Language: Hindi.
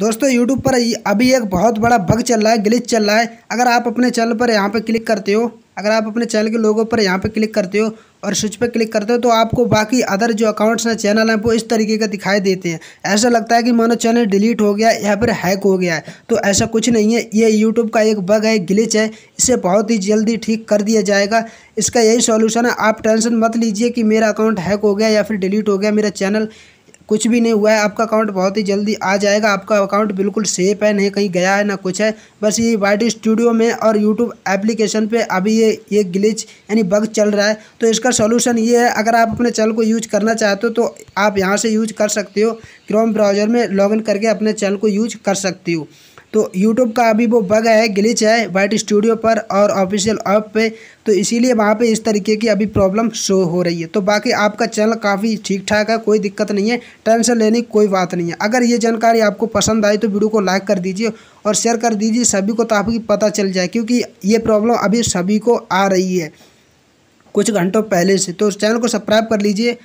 दोस्तों यूट्यूब पर अभी एक बहुत बड़ा बग चल रहा है ग्लिच चल रहा है अगर आप अपने चैनल पर यहाँ पर क्लिक करते हो अगर आप अपने चैनल के लोगों पर यहाँ पे क्लिक करते हो और स्विच पे क्लिक करते हो तो आपको बाकी अदर जो अकाउंट्स हैं चैनल हैं वो इस तरीके का दिखाई देते हैं ऐसा लगता है कि मानो चैनल डिलीट हो गया या फिर हैक हो गया है तो ऐसा कुछ नहीं है ये यूट्यूब का एक बग है ग्लिच है इसे बहुत ही जल्दी ठीक कर दिया जाएगा इसका यही सॉल्यूशन है आप टेंशन मत लीजिए कि मेरा अकाउंट हैक हो गया या फिर डिलीट हो गया मेरा चैनल कुछ भी नहीं हुआ है आपका अकाउंट बहुत ही जल्दी आ जाएगा आपका अकाउंट बिल्कुल सेफ है नहीं कहीं गया है ना कुछ है बस ये वाइट स्टूडियो में और यूट्यूब एप्लीकेशन पे अभी ये ये ग्लिच यानी बग चल रहा है तो इसका सोल्यूशन ये है अगर आप अपने चैनल को यूज करना चाहते हो तो आप यहाँ से यूज कर सकते हो क्रोम ब्राउजर में लॉग करके अपने चैनल को यूज कर सकती हो तो यूट्यूब का अभी वो बग है ग्लिच है वाइट स्टूडियो पर और ऑफिशियल ऐप पे तो इसीलिए वहाँ पे इस तरीके की अभी प्रॉब्लम शो हो रही है तो बाकी आपका चैनल काफ़ी ठीक ठाक है कोई दिक्कत नहीं है टेंशन लेने की कोई बात नहीं है अगर ये जानकारी आपको पसंद आई तो वीडियो को लाइक कर दीजिए और शेयर कर दीजिए सभी को ताकि पता चल जाए क्योंकि ये प्रॉब्लम अभी सभी को आ रही है कुछ घंटों पहले से तो चैनल को सब्सक्राइब कर लीजिए